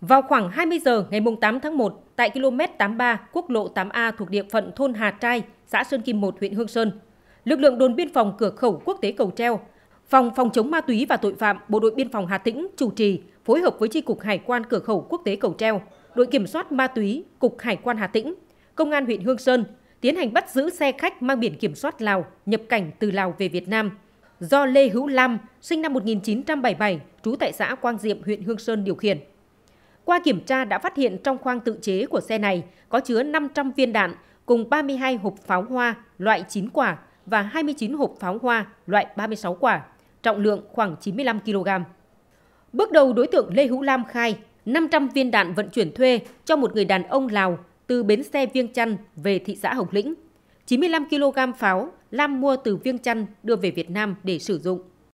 Vào khoảng 20 giờ ngày 8 tháng 1, tại km 83 quốc lộ 8A thuộc địa phận thôn Hà Trai, xã Sơn Kim 1, huyện Hương Sơn, lực lượng đồn biên phòng cửa khẩu quốc tế Cầu Treo, phòng phòng chống ma túy và tội phạm Bộ đội biên phòng Hà Tĩnh chủ trì phối hợp với Chi cục Hải quan cửa khẩu quốc tế Cầu Treo, đội kiểm soát ma túy Cục Hải quan Hà Tĩnh, Công an huyện Hương Sơn tiến hành bắt giữ xe khách mang biển kiểm soát Lào nhập cảnh từ Lào về Việt Nam do Lê Hữu Lam, sinh năm 1977, trú tại xã Quang Diệm, huyện Hương Sơn điều khiển. Qua kiểm tra đã phát hiện trong khoang tự chế của xe này có chứa 500 viên đạn cùng 32 hộp pháo hoa loại 9 quả và 29 hộp pháo hoa loại 36 quả, trọng lượng khoảng 95 kg. Bước đầu đối tượng Lê Hữu Lam khai 500 viên đạn vận chuyển thuê cho một người đàn ông Lào từ bến xe Viêng Chăn về thị xã Hồng Lĩnh. 95 kg pháo Lam mua từ Viêng Chăn đưa về Việt Nam để sử dụng.